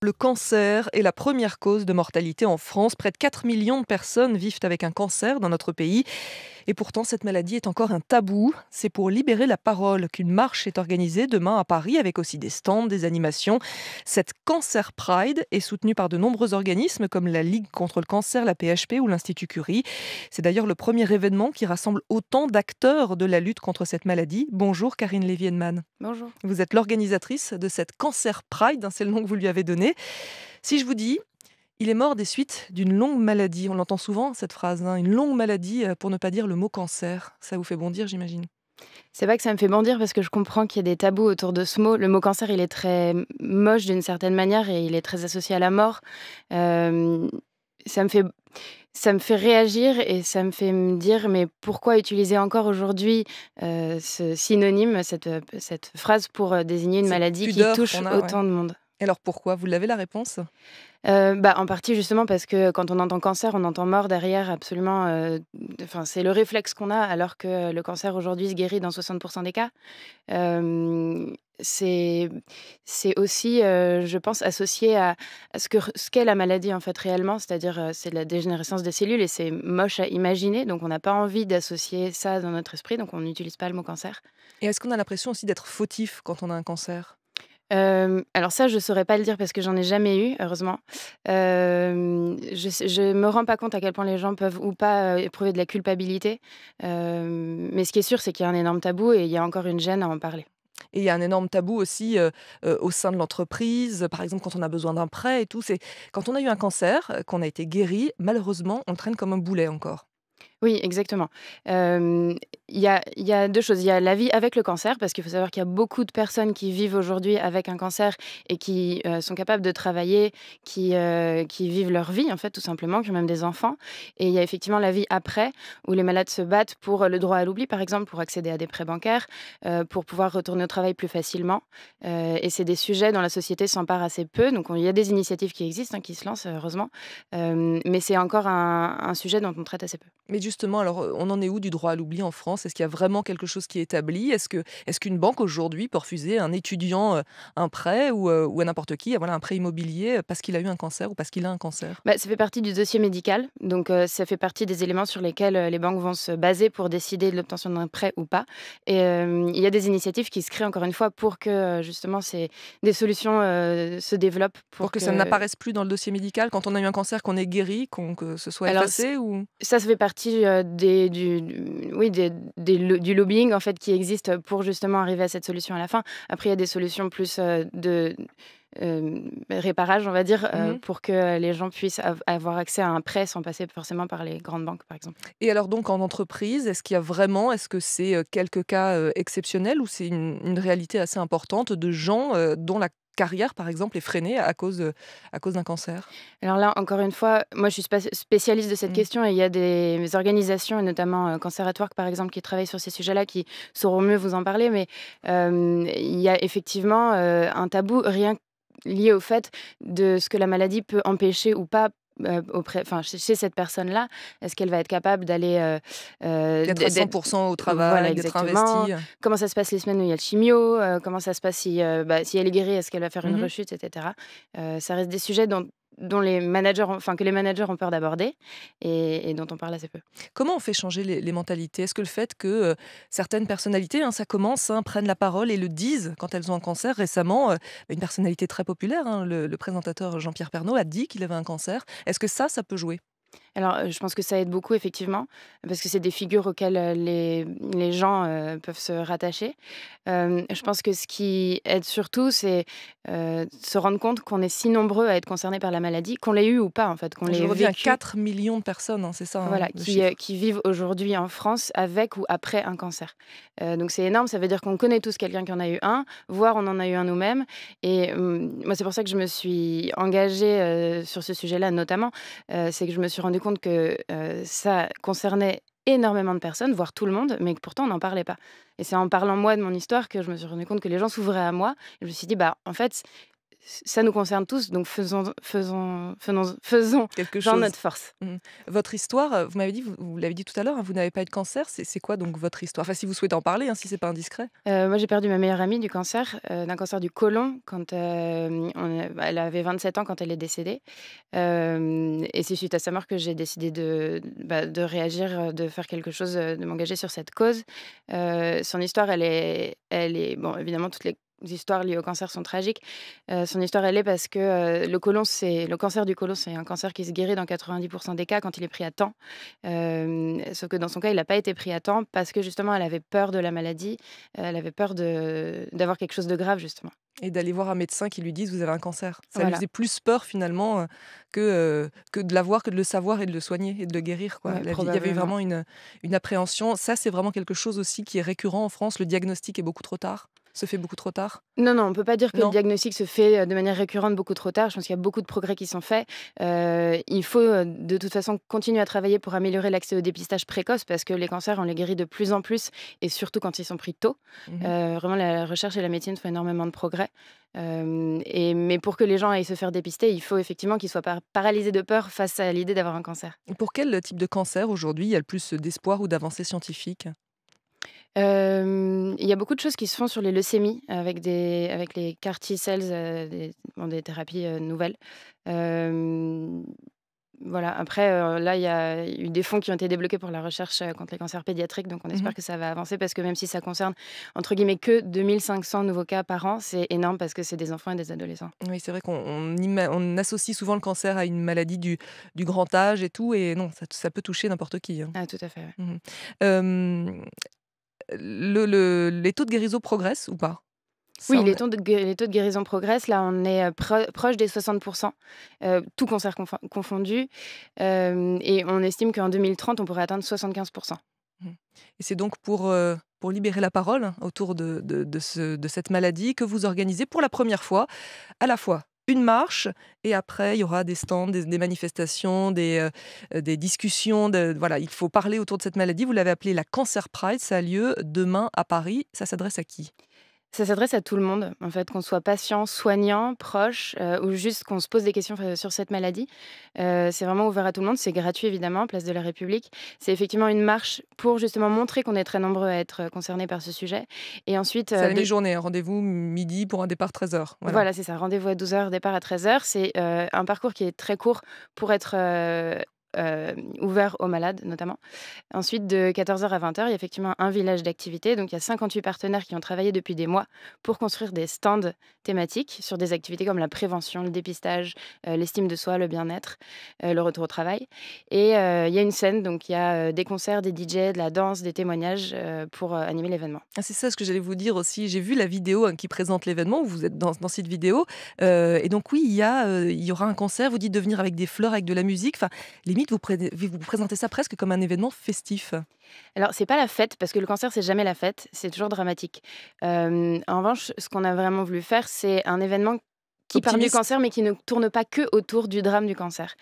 Le cancer est la première cause de mortalité en France. Près de 4 millions de personnes vivent avec un cancer dans notre pays. Et pourtant, cette maladie est encore un tabou. C'est pour libérer la parole qu'une marche est organisée demain à Paris avec aussi des stands, des animations. Cette Cancer Pride est soutenue par de nombreux organismes comme la Ligue contre le cancer, la PHP ou l'Institut Curie. C'est d'ailleurs le premier événement qui rassemble autant d'acteurs de la lutte contre cette maladie. Bonjour Karine Lévienman. Bonjour. Vous êtes l'organisatrice de cette Cancer Pride, hein, c'est le nom que vous lui avez donné. Si je vous dis il est mort des suites d'une longue maladie. On l'entend souvent, cette phrase, hein, une longue maladie, euh, pour ne pas dire le mot cancer. Ça vous fait bondir, j'imagine c'est pas que ça me fait bondir parce que je comprends qu'il y a des tabous autour de ce mot. Le mot cancer, il est très moche d'une certaine manière et il est très associé à la mort. Euh, ça me fait ça me fait réagir et ça me fait me dire mais pourquoi utiliser encore aujourd'hui euh, ce synonyme, cette, phrase pour désigner une maladie qui touche autant de monde alors pourquoi Vous l'avez la réponse euh, bah, En partie justement parce que quand on entend cancer, on entend mort derrière absolument. Euh, c'est le réflexe qu'on a alors que le cancer aujourd'hui se guérit dans 60% des cas. Euh, c'est aussi, je pense, associé à, ce qu'est la maladie en fait réellement, c'est-à-dire c'est la dégénérescence des cellules et c'est moche à imaginer, donc on n'a pas envie d'associer ça dans notre esprit, donc on n'utilise pas le mot cancer. Et est-ce qu'on a l'impression aussi d'être fautif quand on a un cancer alors ça, je ne saurais pas le dire parce que j'en ai jamais eu, heureusement. je ne me rends pas compte à quel point les gens peuvent ou pas éprouver de la culpabilité. mais ce qui est sûr, c'est qu'il y a un énorme tabou et il y a encore une gêne à en parler. Et il y a un énorme tabou aussi au sein de l'entreprise. Par exemple, quand on a besoin d'un prêt et tout, c'est quand on a eu un cancer, qu'on a été guéri, malheureusement, on traîne comme un boulet encore. Oui, exactement. Il y, a, deux choses. Il y a la vie avec le cancer, parce qu'il faut savoir qu'il y a beaucoup de personnes qui vivent aujourd'hui avec un cancer et qui euh, sont capables de travailler, qui, euh, qui vivent leur vie, en fait, tout simplement, qui ont même des enfants. Et il y a effectivement la vie après, où les malades se battent pour le droit à l'oubli, par exemple, pour accéder à des prêts bancaires, euh, pour pouvoir retourner au travail plus facilement. et c'est des sujets dont la société s'empare assez peu. Donc, il y a des initiatives qui existent, hein, qui se lancent, heureusement. mais c'est encore un, un, sujet dont on traite assez peu justement, alors on en est où du droit à l'oubli en France Est-ce qu'il y a vraiment quelque chose qui est établi Est-ce qu'une est banque aujourd'hui peut refuser un étudiant un prêt ou, à n'importe qui voilà, un prêt immobilier parce qu'il a eu un cancer ou parce qu'il a un cancer bah, Ça fait partie du dossier médical, donc ça fait partie des éléments sur lesquels les banques vont se baser pour décider de l'obtention d'un prêt ou pas. Et il y a des initiatives qui se créent encore une fois pour que justement ces, des solutions se développent. Pour, que, ça n'apparaisse plus dans le dossier médical quand on a eu un cancer, qu'on est guéri, qu'on que ce soit ou... Ça, ça fait partie du, euh, des, du, oui, du lobbying en fait, qui existe pour justement arriver à cette solution à la fin. Après, il y a des solutions plus euh, de... Euh, réparage, on va dire, mhm. pour que les gens puissent avoir accès à un prêt sans passer forcément par les grandes banques, par exemple. Et alors donc en entreprise, est-ce qu'il y a vraiment, est-ce que c'est quelques cas exceptionnels ou c'est une, réalité assez importante de gens dont la carrière, par exemple, est freinée à cause, euh, à cause d'un cancer Alors là, encore une fois, moi, je suis spécialiste de cette mm. question et il y a des organisations, et notamment euh, Cancer at par exemple, qui travaillent sur ces sujets-là, qui sauront mieux vous en parler. Mais euh, il y a effectivement un tabou, rien lié au fait de ce que la maladie peut empêcher ou pas euh, auprès, enfin, chez, cette personne-là Est-ce qu'elle va être capable d'aller euh, 100% euh, au travail, d'être investie Comment ça se passe les semaines où il y a le chimio euh, Comment ça se passe si, bah, si elle est guérie Est-ce qu'elle va faire une mmh rechute, etc. ça reste des sujets dont dont les managers, enfin que les managers ont peur d'aborder et, dont on parle assez peu. Comment on fait changer les, mentalités Est-ce que le fait que euh, certaines personnalités, hein, ça commence, hein, prennent la parole et le disent quand elles ont un cancer Récemment, euh, une personnalité très populaire, hein, le, présentateur Jean-Pierre Pernaud a dit qu'il avait un cancer. Est-ce que ça, ça peut jouer alors, je pense que ça aide beaucoup, effectivement, parce que c'est des figures auxquelles les, les gens peuvent se rattacher. je pense que ce qui aide surtout, c'est se rendre compte qu'on est si nombreux à être concernés par la maladie, qu'on l'ait eu ou pas, en fait. qu'on reviens à 4 millions de personnes, hein, c'est ça hein, Voilà, qui, qui, vivent aujourd'hui en France avec ou après un cancer. donc, c'est énorme, ça veut dire qu'on connaît tous quelqu'un qui en a eu un, voire on en a eu un nous-mêmes. Et mmh, moi, c'est pour ça que je me suis engagée sur ce sujet-là, notamment. c'est que je me suis rendue compte que ça concernait énormément de personnes, voire tout le monde, mais que pourtant on n'en parlait pas. Et c'est en parlant moi de mon histoire que je me suis rendu compte que les gens s'ouvraient à moi. Et je me suis dit, bah en fait, ça nous concerne tous, donc faisons, faisons, faisons, faisons notre force. Mmh. Votre histoire, euh, vous m'avez dit, vous, l'avez dit tout à l'heure, hein, vous n'avez pas eu de cancer. C'est quoi donc votre histoire Enfin, si vous souhaitez en parler, hein, si c'est pas indiscret. Euh, moi, j'ai perdu ma meilleure amie du cancer, euh, d'un cancer du côlon, quand bah, elle avait 27 ans quand elle est décédée. et c'est suite à sa mort que j'ai décidé de, bah, de réagir, de faire quelque chose, de m'engager sur cette cause. son histoire, elle est, elle est, bon, évidemment, toutes les histoires liées au cancer sont tragiques. Euh, son histoire, elle est parce que euh, le le cancer du colon, c'est un cancer qui se guérit dans 90% des cas quand il est pris à temps. sauf que dans son cas, il n'a pas été pris à temps parce que justement, elle avait peur de la maladie, elle avait peur d'avoir quelque chose de grave justement. Et d'aller voir un médecin qui lui dise vous avez un cancer. Ça lui faisait plus peur finalement euh, que, que de l'avoir, que de le savoir et de le soigner et de le guérir. Quoi. il y avait vraiment une, une appréhension. Ça, c'est vraiment quelque chose aussi qui est récurrent en France. Le diagnostic est beaucoup trop tard se fait beaucoup trop tard Non, non, on ne peut pas dire que le diagnostic se fait euh, de manière récurrente beaucoup trop tard. Je pense qu'il y a beaucoup de progrès qui sont faits. Euh, il faut euh, de toute façon continuer à travailler pour améliorer l'accès au dépistage précoce parce que les cancers, on les guérit de plus en plus et surtout quand ils sont pris tôt. Mmh vraiment, la recherche et la médecine font énormément de progrès. et, mais pour que les gens aillent se faire dépister, il faut effectivement qu'ils soient pas paralysés de peur face à l'idée d'avoir un cancer. Pour quel type de cancer aujourd'hui il y a le plus d'espoir ou d'avancée scientifique euh, il y a beaucoup de choses qui se font sur les leucémies avec, des, avec les CAR cells euh, des, thérapies euh, nouvelles. Voilà, après, là, il y a eu des fonds qui ont été débloqués pour la recherche contre les cancers pédiatriques, donc on espère mhm. que ça va avancer parce que même si ça concerne, entre guillemets, que 2500 nouveaux cas par an, c'est énorme parce que c'est des enfants et des adolescents. Oui, c'est vrai qu'on associe souvent le cancer à une maladie du, grand âge et tout, et non, ça, peut toucher n'importe qui. Hein. Ah, tout à fait. Mmh les taux de guérison progressent ou pas oui, les taux, de, guérison progressent. Là, on est euh, proche des 60%, euh, tout concert confondu. Euh, et on estime qu'en 2030, on pourrait atteindre 75%. Mmh. Et c'est donc pour, pour libérer la parole hein, autour de cette maladie que vous organisez pour la première fois, à la fois une marche et après il y aura des stands, des, manifestations, des, euh, discussions. voilà, il faut parler autour de cette maladie. Vous l'avez appelé la Cancer Pride. Ça a lieu demain à Paris. Ça s'adresse à qui ça s'adresse à tout le monde, en fait, qu'on soit patient, soignant, proche, euh, ou juste qu'on se pose des questions sur cette maladie. Euh, c'est vraiment ouvert à tout le monde. C'est gratuit, évidemment, Place de la République. C'est effectivement une marche pour justement montrer qu'on est très nombreux à être euh, concernés par ce sujet. Et ensuite. Euh, c'est la mi-journée, hein, rendez-vous midi pour un départ 13h. Voilà, voilà c'est ça. Rendez-vous à 12h, départ à 13h. C'est un parcours qui est très court pour être ouvert aux malades notamment. Ensuite, de 14h à 20h, il y a effectivement un village d'activités. Donc il y a 58 partenaires qui ont travaillé depuis des mois pour construire des stands thématiques sur des activités comme la prévention, le dépistage, euh, l'estime de soi, le bien-être, euh, le retour au travail. Et euh, il y a une scène, donc il y a des concerts, des DJ, de la danse, des témoignages pour animer l'événement. Ah, c'est ça ce que j'allais vous dire aussi. J'ai vu la vidéo hein, qui présente l'événement, vous êtes dans, cette vidéo. et donc oui, il y, a, il y aura un concert, vous dites de venir avec des fleurs, avec de la musique. Enfin, limite, vous, vous vous présentez ça presque comme un événement festif. Alors, c'est pas la fête, parce que le cancer, c'est jamais la fête, c'est toujours dramatique. Euh, en revanche, ce qu'on a vraiment voulu faire, c'est un événement qui parle du cancer, mais qui ne tourne pas que autour du drame du cancer.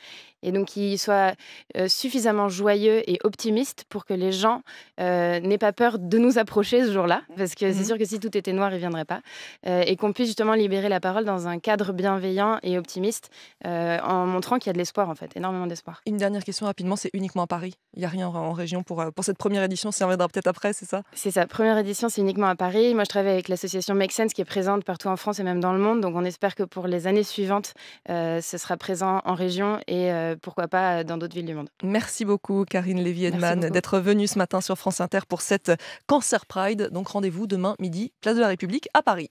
Et donc, qu'il soit euh, suffisamment joyeux et optimiste pour que les gens euh, n'aient pas peur de nous approcher ce jour-là, parce que c'est mmh sûr que si tout était noir, ils ne viendraient pas, euh, et qu'on puisse justement libérer la parole dans un cadre bienveillant et optimiste, en montrant qu'il y a de l'espoir, en fait, énormément d'espoir. Une dernière question rapidement, c'est uniquement à Paris. Il n'y a rien en région pour, pour cette première édition, ça reviendra peut-être après, c'est ça C'est ça, première édition, c'est uniquement à Paris. Moi, je travaille avec l'association Make Sense, qui est présente partout en France et même dans le monde, donc on espère que pour les années suivantes, euh, ce sera présent en région et euh, pourquoi pas euh, dans d'autres villes du monde. Merci beaucoup, Karine Lévy-Edman, d'être venue ce matin sur France Inter pour cette Cancer Pride. Donc rendez-vous demain midi, place de la République à Paris.